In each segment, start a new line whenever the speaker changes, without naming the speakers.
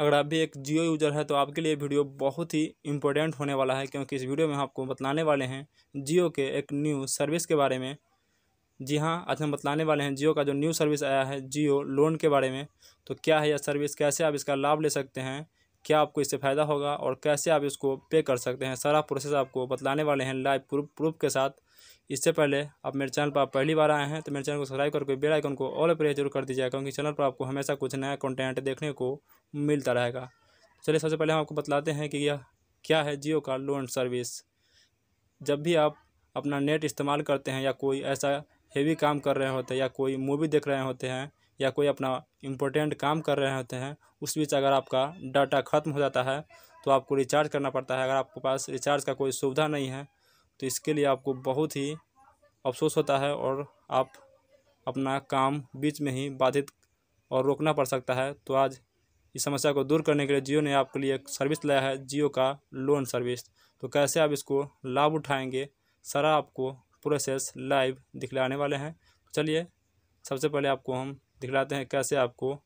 अगर आप भी एक जियो यूज़र है तो आपके लिए वीडियो बहुत ही इम्पोर्टेंट होने वाला है क्योंकि इस वीडियो में हम आपको बतलाने वाले हैं जियो के एक न्यू सर्विस के बारे में जी हाँ आज हम बतलाने वाले हैं जियो का जो न्यू सर्विस आया है जियो लोन के बारे में तो क्या है यह सर्विस कैसे आप इसका लाभ ले सकते हैं क्या आपको इससे फ़ायदा होगा और कैसे आप इसको पे कर सकते हैं सारा प्रोसेस आपको बतलाने वाले हैं लाइव प्रूफ प्रूफ के साथ इससे पहले आप मेरे चैनल पर आप पहली बार आए हैं तो मेरे चैनल को सब्सक्राइब करके बेल आइकन को ऑल प्रेस जरूर कर दीजिएगा क्योंकि चैनल पर आपको हमेशा कुछ नया कंटेंट देखने को मिलता रहेगा चलिए सबसे पहले हम आपको बतलाते हैं कि यह क्या है जियो का लोन सर्विस जब भी आप अपना नेट इस्तेमाल करते हैं या कोई ऐसा हेवी काम कर रहे होते हैं या कोई मूवी देख रहे होते हैं या कोई अपना इम्पोर्टेंट काम कर रहे होते हैं उस बीच अगर आपका डाटा ख़त्म हो जाता है तो आपको रिचार्ज करना पड़ता है अगर आपके पास रिचार्ज का कोई सुविधा नहीं है तो इसके लिए आपको बहुत ही अफसोस होता है और आप अपना काम बीच में ही बाधित और रोकना पड़ सकता है तो आज इस समस्या को दूर करने के लिए जियो ने आपके लिए एक सर्विस लाया है जियो का लोन सर्विस तो कैसे आप इसको लाभ उठाएंगे सारा आपको प्रोसेस लाइव दिखलाने वाले हैं तो चलिए सबसे पहले आपको हम दिखलाते हैं कैसे आपको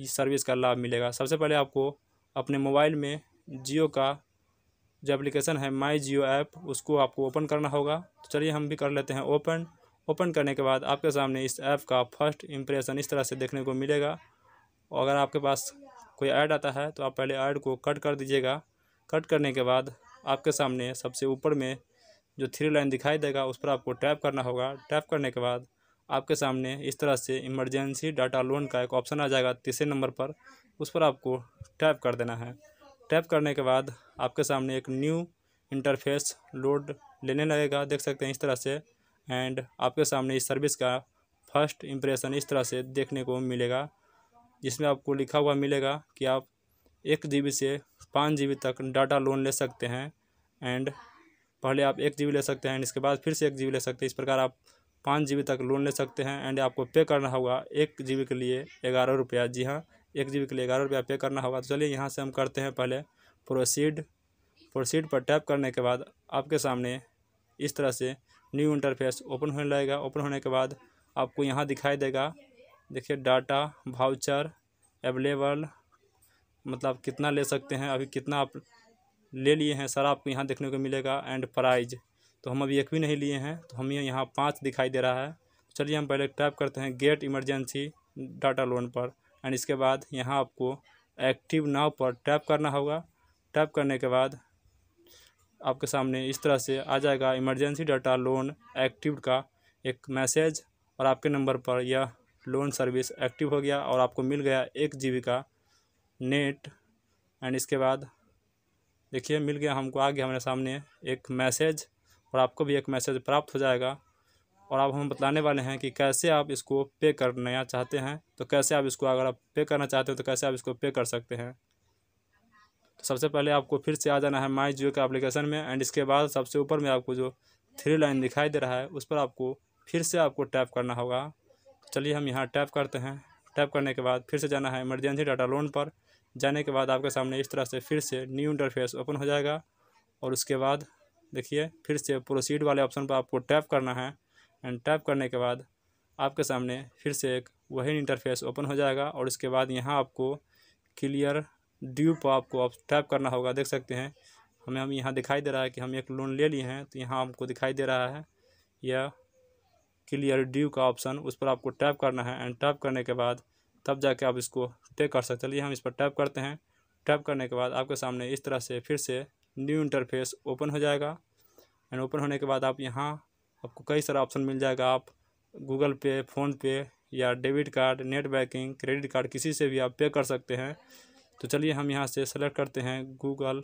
इस सर्विस का लाभ मिलेगा सबसे पहले आपको अपने मोबाइल में जियो का जो एप्लीकेशन है माई जियो ऐप उसको आपको ओपन करना होगा तो चलिए हम भी कर लेते हैं ओपन ओपन करने के बाद आपके सामने इस ऐप का फर्स्ट इम्प्रेशन इस तरह से देखने को मिलेगा और अगर आपके पास कोई ऐड आता है तो आप पहले ऐड को कट कर दीजिएगा कट करने के बाद आपके सामने सबसे ऊपर में जो थ्री लाइन दिखाई देगा उस पर आपको टैप करना होगा टैप करने के बाद आपके सामने इस तरह से इमरजेंसी डाटा लोन का एक ऑप्शन आ जाएगा तीसरे नंबर पर उस पर आपको टैप कर देना है टैप करने के बाद आपके सामने एक न्यू इंटरफेस लोड लेने लगेगा देख सकते हैं इस तरह से एंड आपके सामने इस सर्विस का फर्स्ट इम्प्रेशन इस तरह से देखने को मिलेगा जिसमें आपको लिखा हुआ मिलेगा कि आप एक जी से पाँच जी तक डाटा लोन ले सकते हैं एंड पहले आप एक जी ले सकते हैं इसके बाद फिर से एक जी ले सकते हैं इस प्रकार आप पाँच जी तक लोन ले सकते हैं एंड आपको पे करना होगा एक जी के लिए ग्यारह रुपया जी हाँ एक जी के लिए ग्यारह रुपया पे करना होगा तो चलिए यहाँ से हम करते हैं पहले प्रोसीड प्रोसीड पर टैप करने के बाद आपके सामने इस तरह से न्यू इंटरफेस ओपन होने लगेगा ओपन होने के बाद आपको यहाँ दिखाई देगा देखिए डाटा भाउचर अवेलेबल मतलब कितना ले सकते हैं अभी कितना आप ले लिए हैं सारा आपको यहाँ देखने को मिलेगा एंड प्राइज तो हम अभी एक भी नहीं लिए हैं तो हमें यहाँ पाँच दिखाई दे रहा है चलिए हम पहले टैप करते हैं गेट इमरजेंसी डाटा लोन पर एंड इसके बाद यहाँ आपको एक्टिव नाव पर टैप करना होगा टैप करने के बाद आपके सामने इस तरह से आ जाएगा इमरजेंसी डाटा लोन एक्टिव का एक मैसेज और आपके नंबर पर यह लोन सर्विस एक्टिव हो गया और आपको मिल गया एक जी का नेट एंड इसके बाद देखिए मिल गया हमको आ गया हमारे सामने एक मैसेज और आपको भी एक मैसेज प्राप्त हो जाएगा और आप हम बताने वाले हैं कि कैसे आप इसको पे करना चाहते हैं तो कैसे आप इसको अगर आप पे करना चाहते हो तो कैसे आप इसको पे कर सकते हैं तो सबसे पहले आपको फिर से आ जाना है माई जियो के एप्लीकेशन में एंड इसके बाद सबसे ऊपर में आपको जो थ्री लाइन दिखाई दे रहा है उस पर आपको फिर से आपको टैप करना होगा तो चलिए हम यहाँ टैप करते हैं टैप करने के बाद फिर से जाना है इमरजेंसी डाटा लोन पर जाने के बाद आपके सामने इस तरह से फिर से न्यू इंटरफेस ओपन हो जाएगा और उसके बाद देखिए फिर से प्रोसीड वाले ऑप्शन पर आपको टैप करना है एंड टैप करने के बाद आपके सामने फिर से एक वही इंटरफेस ओपन हो जाएगा और इसके बाद यहाँ आपको क्लियर ड्यू पर आपको आप टैप करना होगा देख सकते हैं हमें हम यहाँ दिखाई दे रहा है कि हम एक लोन ले लिए हैं तो यहाँ हमको दिखाई दे रहा है यह क्लियर ड्यू का ऑप्शन उस पर आपको टैप करना है एंड टैप करने के बाद तब जाके आप इसको पे कर सकते चलिए हम इस पर टैप करते हैं टैप करने के बाद आपके सामने इस तरह से फिर से न्यू इंटरफेस ओपन हो जाएगा एंड ओपन होने के बाद आप यहाँ आपको कई सारा ऑप्शन मिल जाएगा आप गूगल पे फ़ोनपे या debit card net banking credit card किसी से भी आप पे कर सकते हैं तो चलिए हम यहाँ से सेलेक्ट करते हैं गूगल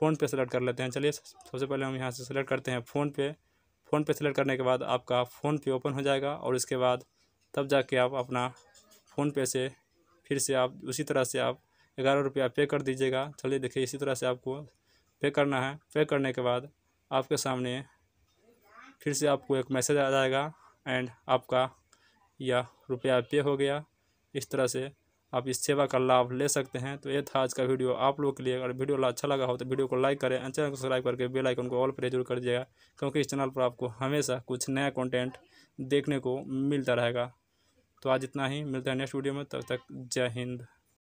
फ़ोन पे सेलेक्ट कर लेते हैं चलिए सबसे पहले हम यहाँ से सेलेक्ट करते हैं फ़ोन पे फ़ोन पे सेलेक्ट करने के बाद आपका फ़ोन पे ओपन हो जाएगा और इसके बाद तब जाके आप अपना फ़ोन पे से फिर से आप उसी तरह से आप ग्यारह रुपया पे कर दीजिएगा चलिए देखिए इसी तरह से आपको पे करना है पे करने के बाद आपके सामने फिर से आपको एक मैसेज आ जाएगा एंड आपका यह रुपया पे हो गया इस तरह से आप इस सेवा का लाभ ले सकते हैं तो ये था आज का वीडियो आप लोग के लिए अगर वीडियो अच्छा लगा हो तो वीडियो को लाइक करें चैनल को सब्सक्राइब करके बेल आइकन को ऑल पर जरूर कर दिएगा क्योंकि इस चैनल पर आपको हमेशा कुछ नया कंटेंट देखने को मिलता रहेगा तो आज इतना ही मिलता है नेक्स्ट वीडियो में तब तक जय हिंद